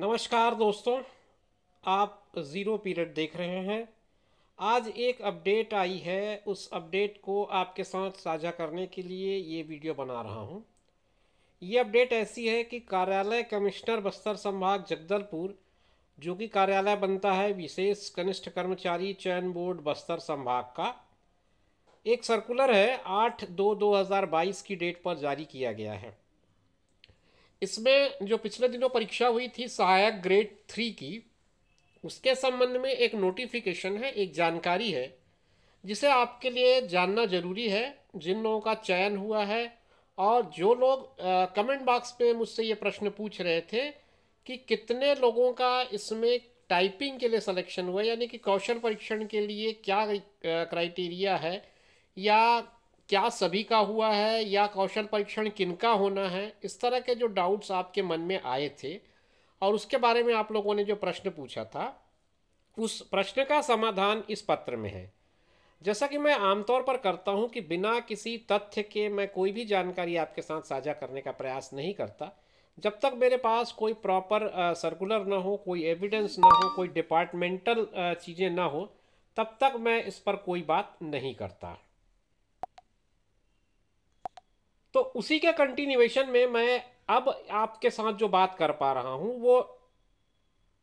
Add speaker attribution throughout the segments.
Speaker 1: नमस्कार दोस्तों आप ज़ीरो पीरियड देख रहे हैं आज एक अपडेट आई है उस अपडेट को आपके साथ साझा करने के लिए ये वीडियो बना रहा हूँ ये अपडेट ऐसी है कि कार्यालय कमिश्नर बस्तर संभाग जगदलपुर जो कि कार्यालय बनता है विशेष कनिष्ठ कर्मचारी चयन बोर्ड बस्तर संभाग का एक सर्कुलर है आठ दो दो हज़ार बाईस की डेट पर जारी किया गया है इसमें जो पिछले दिनों परीक्षा हुई थी सहायक ग्रेड थ्री की उसके संबंध में एक नोटिफिकेशन है एक जानकारी है जिसे आपके लिए जानना ज़रूरी है जिन लोगों का चयन हुआ है और जो लोग कमेंट बॉक्स पे मुझसे ये प्रश्न पूछ रहे थे कि कितने लोगों का इसमें टाइपिंग के लिए सिलेक्शन हुआ यानी कि कौशल परीक्षण के लिए क्या क्राइटेरिया है या क्या सभी का हुआ है या कौशल परीक्षण किनका होना है इस तरह के जो डाउट्स आपके मन में आए थे और उसके बारे में आप लोगों ने जो प्रश्न पूछा था उस प्रश्न का समाधान इस पत्र में है जैसा कि मैं आमतौर पर करता हूं कि बिना किसी तथ्य के मैं कोई भी जानकारी आपके साथ साझा करने का प्रयास नहीं करता जब तक मेरे पास कोई प्रॉपर सर्कुलर ना हो कोई एविडेंस ना हो कोई डिपार्टमेंटल चीज़ें ना हो तब तक मैं इस पर कोई बात नहीं करता तो उसी के कंटिन्यूएशन में मैं अब आपके साथ जो बात कर पा रहा हूँ वो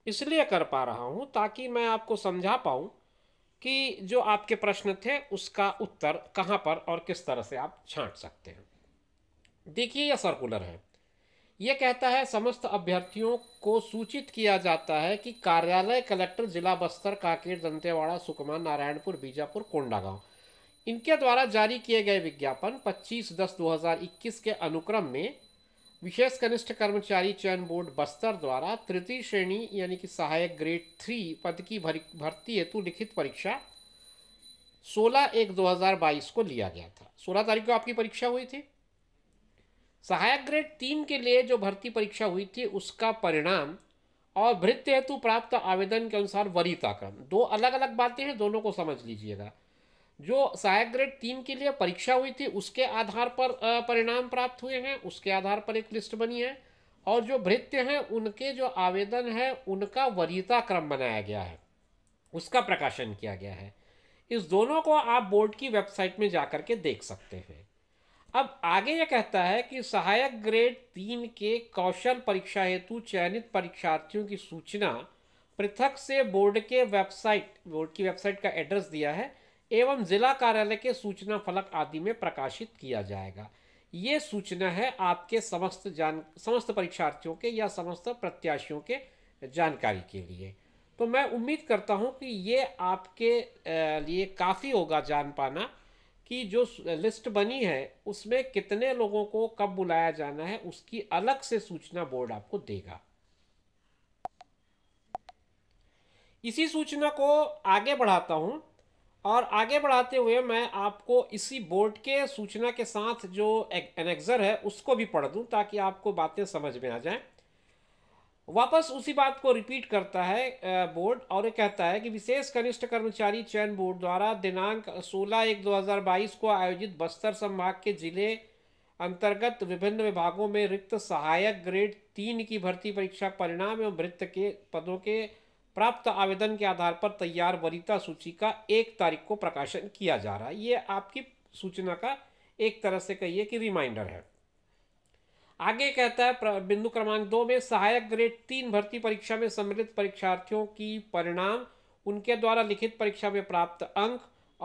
Speaker 1: इसलिए कर पा रहा हूँ ताकि मैं आपको समझा पाऊँ कि जो आपके प्रश्न थे उसका उत्तर कहाँ पर और किस तरह से आप छांट सकते हैं देखिए यह सर्कुलर है यह कहता है समस्त अभ्यर्थियों को सूचित किया जाता है कि कार्यालय कलेक्टर जिला बस्तर कांकेर दंतेवाड़ा सुकमा नारायणपुर बीजापुर कोंडागांव इनके द्वारा जारी किए गए विज्ञापन 25 दस 2021 के अनुक्रम में विशेष कनिष्ठ कर्मचारी चयन बोर्ड बस्तर द्वारा तृतीय श्रेणी यानी कि सहायक ग्रेड थ्री पद की भर्ती हेतु लिखित परीक्षा 16 एक 2022 को लिया गया था 16 तारीख को आपकी परीक्षा हुई थी सहायक ग्रेड तीन के लिए जो भर्ती परीक्षा हुई थी उसका परिणाम और भृत्य हेतु प्राप्त आवेदन के अनुसार वरीताक्रम दो अलग अलग बातें हैं दोनों को समझ लीजिएगा जो सहायक ग्रेड तीन के लिए परीक्षा हुई थी उसके आधार पर परिणाम प्राप्त हुए हैं उसके आधार पर एक लिस्ट बनी है और जो भृत्य हैं उनके जो आवेदन है उनका वरीयता क्रम बनाया गया है उसका प्रकाशन किया गया है इस दोनों को आप बोर्ड की वेबसाइट में जा कर के देख सकते हैं अब आगे यह कहता है कि सहायक ग्रेड तीन के कौशल परीक्षा हेतु चयनित परीक्षार्थियों की सूचना पृथक से बोर्ड के वेबसाइट बोर्ड की वेबसाइट का एड्रेस दिया है एवं जिला कार्यालय के सूचना फलक आदि में प्रकाशित किया जाएगा ये सूचना है आपके समस्त जान समस्त परीक्षार्थियों के या समस्त प्रत्याशियों के जानकारी के लिए तो मैं उम्मीद करता हूँ कि ये आपके लिए काफ़ी होगा जान पाना कि जो लिस्ट बनी है उसमें कितने लोगों को कब बुलाया जाना है उसकी अलग से सूचना बोर्ड आपको देगा इसी सूचना को आगे बढ़ाता हूँ और आगे बढ़ाते हुए मैं आपको इसी बोर्ड के सूचना के साथ जो एनेक्जर है उसको भी पढ़ दूं ताकि आपको बातें समझ में आ जाएं वापस उसी बात को रिपीट करता है बोर्ड और ये कहता है कि विशेष कनिष्ठ कर्मचारी चयन बोर्ड द्वारा दिनांक 16 एक 2022 को आयोजित बस्तर संभाग के जिले अंतर्गत विभिन्न विभागों में रिक्त सहायक ग्रेड तीन की भर्ती परीक्षा परिणाम एवं वृत्त के पदों के प्राप्त आवेदन के आधार पर तैयार वरीता सूची का एक तारीख को प्रकाशन किया जा रहा है ये आपकी सूचना का एक तरह से कहिए कि रिमाइंडर है आगे कहता है बिंदु क्रमांक दो में सहायक ग्रेड तीन भर्ती परीक्षा में सम्मिलित परीक्षार्थियों की परिणाम उनके द्वारा लिखित परीक्षा में प्राप्त अंक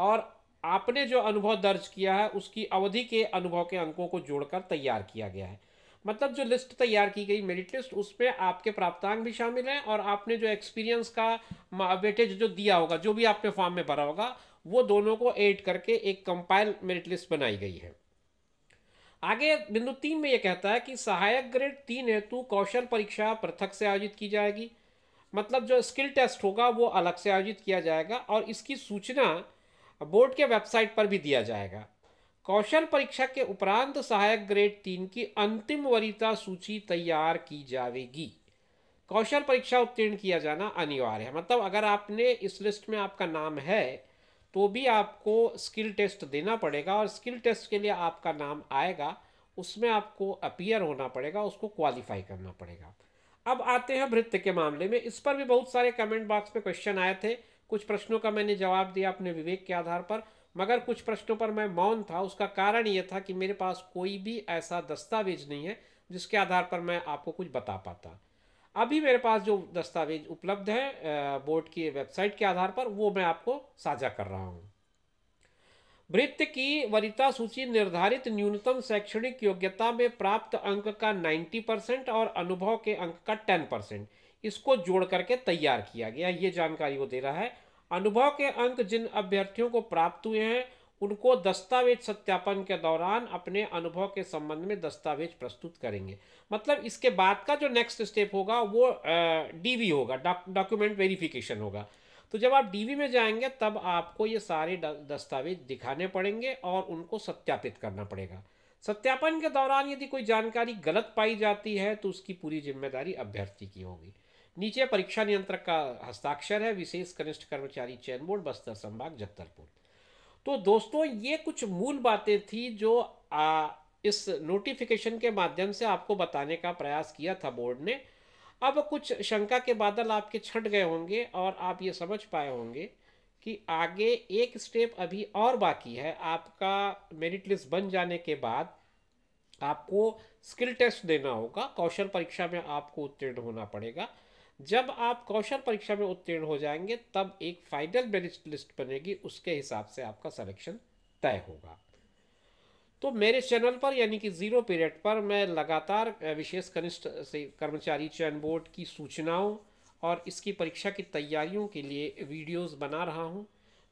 Speaker 1: और आपने जो अनुभव दर्ज किया है उसकी अवधि के अनुभव के अंकों को जोड़कर तैयार किया गया है मतलब जो लिस्ट तैयार की गई मेरिट लिस्ट उसमें आपके प्राप्तांक भी शामिल हैं और आपने जो एक्सपीरियंस का वेटेज जो दिया होगा जो भी आपने फॉर्म में भरा होगा वो दोनों को ऐड करके एक कंपाइल मेरिट लिस्ट बनाई गई है आगे बिंदु तीन में यह कहता है कि सहायक ग्रेड तीन हेतु कौशल परीक्षा पृथक से आयोजित की जाएगी मतलब जो स्किल टेस्ट होगा वो अलग से आयोजित किया जाएगा और इसकी सूचना बोर्ड के वेबसाइट पर भी दिया जाएगा कौशल परीक्षा के उपरांत सहायक ग्रेड तीन की अंतिम वरीयता सूची तैयार की जाएगी कौशल परीक्षा उत्तीर्ण किया जाना अनिवार्य है मतलब अगर आपने इस लिस्ट में आपका नाम है तो भी आपको स्किल टेस्ट देना पड़ेगा और स्किल टेस्ट के लिए आपका नाम आएगा उसमें आपको अपीयर होना पड़ेगा उसको क्वालिफाई करना पड़ेगा अब आते हैं वृत्त के मामले में इस पर भी बहुत सारे कमेंट बॉक्स में क्वेश्चन आए थे कुछ प्रश्नों का मैंने जवाब दिया अपने विवेक के आधार पर मगर कुछ प्रश्नों पर मैं मौन था उसका कारण यह था कि मेरे पास कोई भी ऐसा दस्तावेज नहीं है जिसके आधार पर मैं आपको कुछ बता पाता अभी मेरे पास जो दस्तावेज उपलब्ध है बोर्ड की वेबसाइट के आधार पर वो मैं आपको साझा कर रहा हूँ वृत्त की वरिता सूची निर्धारित न्यूनतम शैक्षणिक योग्यता में प्राप्त अंक का 90 परसेंट और अनुभव के अंक का 10 परसेंट इसको जोड़ करके तैयार किया गया ये जानकारी वो दे रहा है अनुभव के अंक जिन अभ्यर्थियों को प्राप्त हुए हैं उनको दस्तावेज सत्यापन के दौरान अपने अनुभव के संबंध में दस्तावेज प्रस्तुत करेंगे मतलब इसके बाद का जो नेक्स्ट स्टेप होगा वो डीवी होगा डॉक्यूमेंट वेरिफिकेशन होगा तो जब आप डीवी में जाएंगे तब आपको ये सारे दस्तावेज दिखाने पड़ेंगे और उनको सत्यापित करना पड़ेगा सत्यापन के दौरान यदि कोई जानकारी गलत पाई जाती है तो उसकी पूरी जिम्मेदारी अभ्यर्थी की होगी नीचे परीक्षा नियंत्रक का हस्ताक्षर है विशेष कनिष्ठ कर्मचारी चयन बोर्ड बस्तर संभाग जगदलपुर तो दोस्तों ये कुछ मूल बातें थी जो आ, इस नोटिफिकेशन के माध्यम से आपको बताने का प्रयास किया था बोर्ड ने अब कुछ शंका के बादल आपके छट गए होंगे और आप ये समझ पाए होंगे कि आगे एक स्टेप अभी और बाकी है आपका मेरिट लिस्ट बन जाने के बाद आपको स्किल टेस्ट देना होगा कौशल परीक्षा में आपको उत्तीर्ण होना पड़ेगा जब आप कौशल परीक्षा में उत्तीर्ण हो जाएंगे तब एक फाइनल मेरिट लिस्ट बनेगी उसके हिसाब से आपका सिलेक्शन तय होगा तो मेरे चैनल पर यानी कि जीरो पीरियड पर मैं लगातार विशेष कनिष्ठ से कर्मचारी चयन बोर्ड की सूचनाओं और इसकी परीक्षा की तैयारियों के लिए वीडियोस बना रहा हूं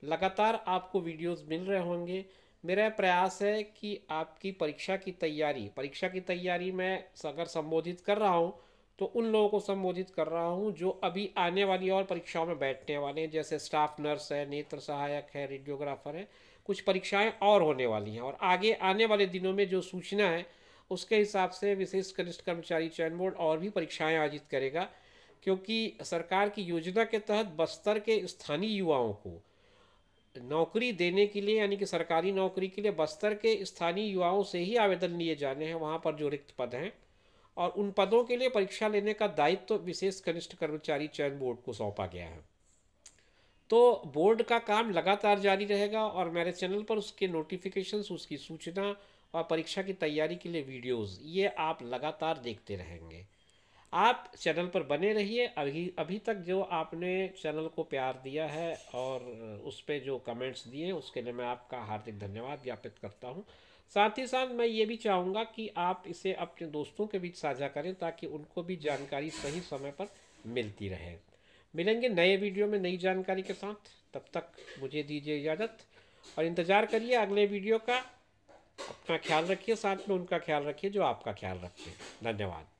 Speaker 1: लगातार आपको वीडियोस मिल रहे होंगे मेरा प्रयास है कि आपकी परीक्षा की तैयारी परीक्षा की तैयारी मैं अगर संबोधित कर रहा हूँ तो उन लोगों को संबोधित कर रहा हूँ जो अभी आने वाली और परीक्षाओं में बैठने वाले हैं जैसे स्टाफ नर्स है नेत्र सहायक है रेडियोग्राफर है कुछ परीक्षाएं और होने वाली हैं और आगे आने वाले दिनों में जो सूचना है उसके हिसाब से विशेष कनिष्ठ कर्मचारी चयन बोर्ड और भी परीक्षाएं आयोजित करेगा क्योंकि सरकार की योजना के तहत बस्तर के स्थानीय युवाओं को नौकरी देने के लिए यानी कि सरकारी नौकरी के लिए बस्तर के स्थानीय युवाओं से ही आवेदन लिए जाने हैं वहाँ पर जो रिक्त पद हैं और उन पदों के लिए परीक्षा लेने का दायित्व तो विशेष कनिष्ठ कर्मचारी चयन बोर्ड को सौंपा गया है तो बोर्ड का काम लगातार जारी रहेगा और मेरे चैनल पर उसके नोटिफिकेशंस उसकी सूचना और परीक्षा की तैयारी के लिए वीडियोस ये आप लगातार देखते रहेंगे आप चैनल पर बने रहिए अभी अभी तक जो आपने चैनल को प्यार दिया है और उस पर जो कमेंट्स दिए उसके लिए मैं आपका हार्दिक धन्यवाद ज्ञापित करता हूँ साथ ही साथ मैं ये भी चाहूँगा कि आप इसे अपने दोस्तों के बीच साझा करें ताकि उनको भी जानकारी सही समय पर मिलती रहे मिलेंगे नए वीडियो में नई जानकारी के साथ तब तक मुझे दीजिए इजाज़त और इंतज़ार करिए अगले वीडियो का अपना ख्याल रखिए साथ में उनका ख्याल रखिए जो आपका ख्याल रखते हैं धन्यवाद